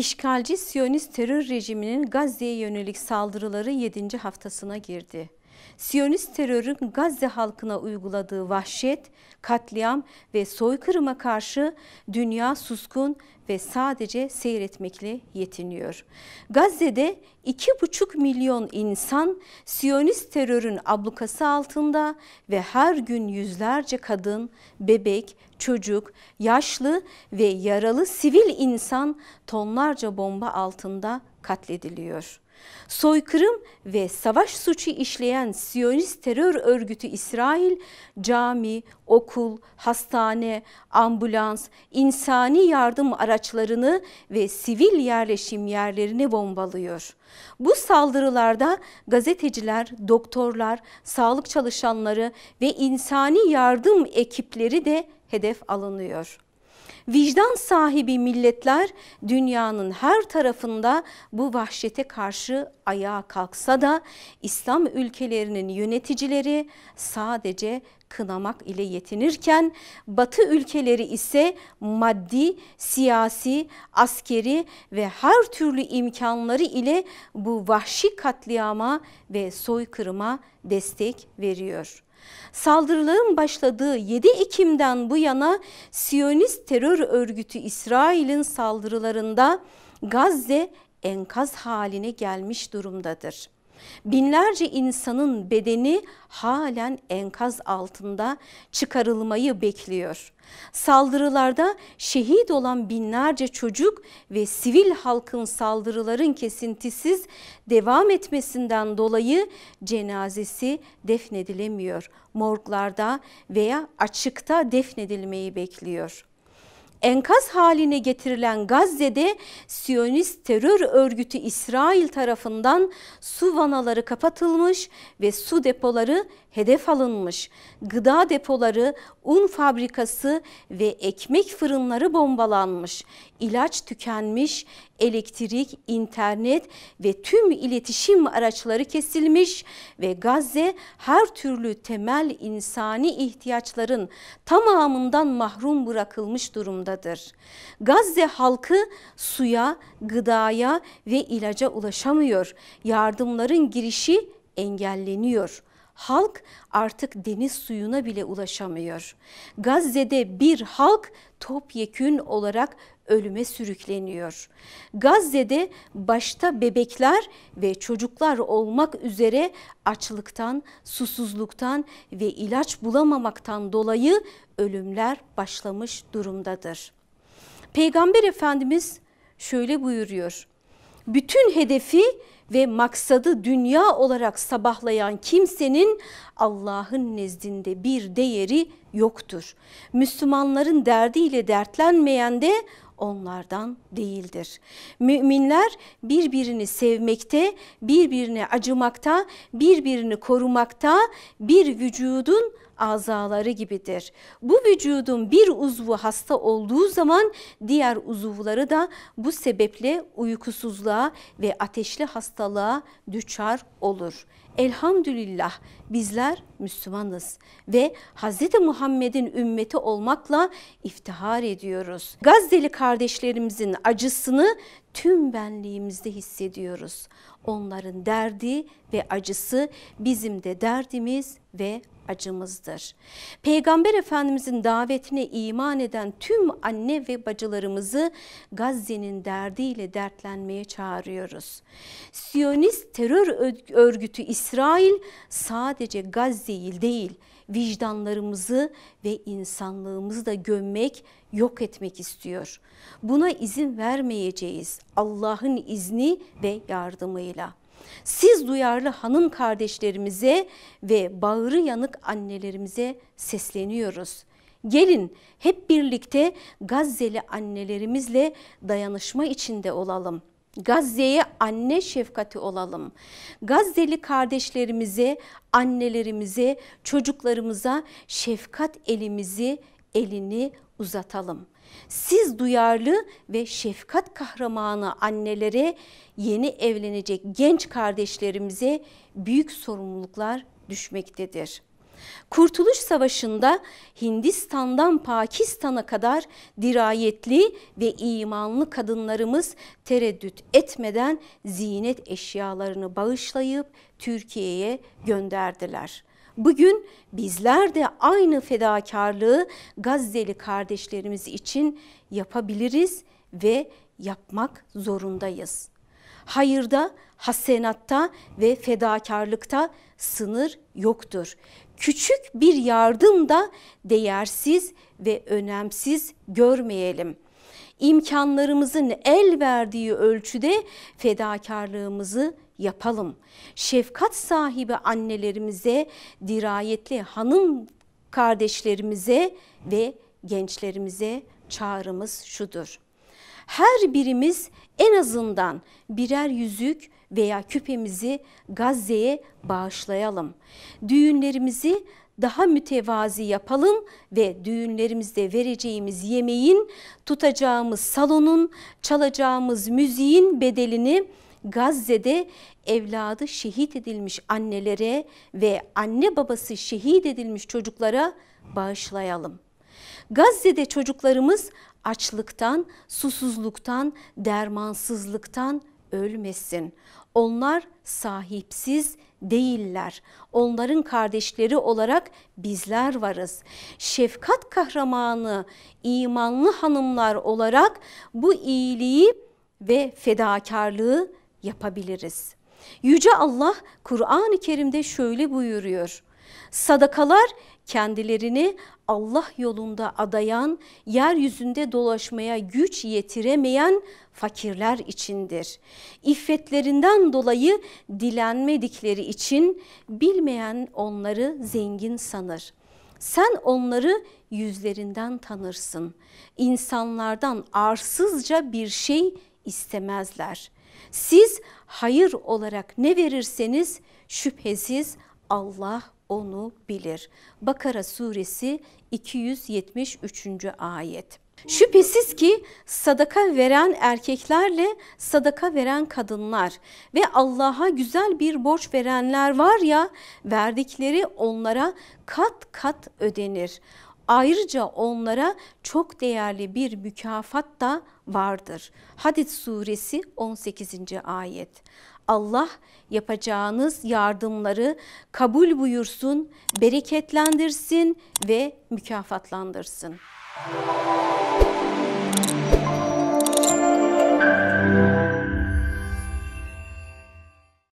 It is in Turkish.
İşgalci Siyonist terör rejiminin Gazze'ye yönelik saldırıları 7. haftasına girdi. Siyonist terörün Gazze halkına uyguladığı vahşet, katliam ve soykırıma karşı dünya suskun ve sadece seyretmekle yetiniyor. Gazze'de 2,5 milyon insan Siyonist terörün ablukası altında ve her gün yüzlerce kadın, bebek, çocuk, yaşlı ve yaralı sivil insan tonlarca bomba altında katlediliyor. Soykırım ve savaş suçu işleyen Siyonist terör örgütü İsrail cami, okul, hastane, ambulans, insani yardım araçlarını ve sivil yerleşim yerlerini bombalıyor. Bu saldırılarda gazeteciler, doktorlar, sağlık çalışanları ve insani yardım ekipleri de hedef alınıyor vicdan sahibi milletler dünyanın her tarafında bu vahşete karşı ayağa kalksa da İslam ülkelerinin yöneticileri sadece kınamak ile yetinirken Batı ülkeleri ise maddi, siyasi, askeri ve her türlü imkanları ile bu vahşi katliama ve soykırıma destek veriyor. Saldırıların başladığı 7 Ekim'den bu yana Siyonist terör örgütü İsrail'in saldırılarında Gazze enkaz haline gelmiş durumdadır. Binlerce insanın bedeni halen enkaz altında çıkarılmayı bekliyor. Saldırılarda şehit olan binlerce çocuk ve sivil halkın saldırıların kesintisiz devam etmesinden dolayı cenazesi defnedilemiyor. Morglarda veya açıkta defnedilmeyi bekliyor enkaz haline getirilen Gazze'de Siyonist terör örgütü İsrail tarafından su vanaları kapatılmış ve su depoları hedef alınmış. Gıda depoları, un fabrikası ve ekmek fırınları bombalanmış. İlaç tükenmiş, elektrik, internet ve tüm iletişim araçları kesilmiş ve Gazze her türlü temel insani ihtiyaçların tamamından mahrum bırakılmış durumda durumdadır. Gazze halkı suya, gıdaya ve ilaca ulaşamıyor. Yardımların girişi engelleniyor halk artık deniz suyuna bile ulaşamıyor. Gazze'de bir halk topyekün olarak ölüme sürükleniyor. Gazze'de başta bebekler ve çocuklar olmak üzere açlıktan, susuzluktan ve ilaç bulamamaktan dolayı ölümler başlamış durumdadır. Peygamber Efendimiz şöyle buyuruyor. Bütün hedefi ve maksadı dünya olarak sabahlayan kimsenin Allah'ın nezdinde bir değeri yoktur. Müslümanların derdiyle dertlenmeyen de onlardan değildir. Müminler birbirini sevmekte, birbirine acımakta, birbirini korumakta, bir vücudun azaları gibidir. Bu vücudun bir uzvu hasta olduğu zaman diğer uzuvları da bu sebeple uykusuzluğa ve ateşli hastalığa düçar olur. Elhamdülillah bizler Müslümanız ve Hz. Muhammed'in ümmeti olmakla iftihar ediyoruz. Gazze'li kardeşlerimizin acısını tüm benliğimizde hissediyoruz. Onların derdi ve acısı bizim de derdimiz ve acımızdır. Peygamber Efendimizin davetine iman eden tüm anne ve bacılarımızı Gazze'nin derdiyle dertlenmeye çağırıyoruz. Siyonist terör örgütü İsrail sadece Gazze'yi değil vicdanlarımızı ve insanlığımızı da gömmek, yok etmek istiyor. Buna izin vermeyeceğiz Allah'ın izni ve yardımıyla. Siz duyarlı hanım kardeşlerimize ve bağrı yanık annelerimize sesleniyoruz. Gelin hep birlikte Gazze'li annelerimizle dayanışma içinde olalım. Gazze'ye anne şefkati olalım. Gazze'li kardeşlerimize, annelerimize, çocuklarımıza şefkat elimizi elini uzatalım. Siz duyarlı ve şefkat kahramanı annelere, yeni evlenecek genç kardeşlerimize büyük sorumluluklar düşmektedir. Kurtuluş Savaşı'nda Hindistan'dan Pakistan'a kadar dirayetli ve imanlı kadınlarımız tereddüt etmeden ziynet eşyalarını bağışlayıp Türkiye'ye gönderdiler. Bugün bizler de aynı fedakarlığı Gazze'li kardeşlerimiz için yapabiliriz ve yapmak zorundayız. Hayırda, hasenatta ve fedakarlıkta sınır yoktur. Küçük bir yardım da değersiz ve önemsiz görmeyelim. İmkanlarımızın el verdiği ölçüde fedakarlığımızı yapalım. Şefkat sahibi annelerimize, dirayetli hanım kardeşlerimize ve gençlerimize çağrımız şudur. Her birimiz en azından birer yüzük veya küpemizi Gazze'ye bağışlayalım. Düğünlerimizi daha mütevazi yapalım ve düğünlerimizde vereceğimiz yemeğin, tutacağımız salonun, çalacağımız müziğin bedelini Gazze'de evladı şehit edilmiş annelere ve anne babası şehit edilmiş çocuklara bağışlayalım. Gazze'de çocuklarımız açlıktan, susuzluktan, dermansızlıktan ölmesin. Onlar sahipsiz değiller. Onların kardeşleri olarak bizler varız. Şefkat kahramanı, imanlı hanımlar olarak bu iyiliği ve fedakarlığı yapabiliriz. Yüce Allah Kur'an-ı Kerim'de şöyle buyuruyor. Sadakalar kendilerini Allah yolunda adayan, yeryüzünde dolaşmaya güç yetiremeyen fakirler içindir. İffetlerinden dolayı dilenmedikleri için bilmeyen onları zengin sanır. Sen onları yüzlerinden tanırsın. İnsanlardan arsızca bir şey istemezler.'' Siz hayır olarak ne verirseniz şüphesiz Allah onu bilir. Bakara suresi 273. ayet. Şüphesiz ki sadaka veren erkeklerle sadaka veren kadınlar ve Allah'a güzel bir borç verenler var ya verdikleri onlara kat kat ödenir. Ayrıca onlara çok değerli bir mükafat da vardır. Hadid suresi 18. ayet. Allah yapacağınız yardımları kabul buyursun, bereketlendirsin ve mükafatlandırsın. Müzik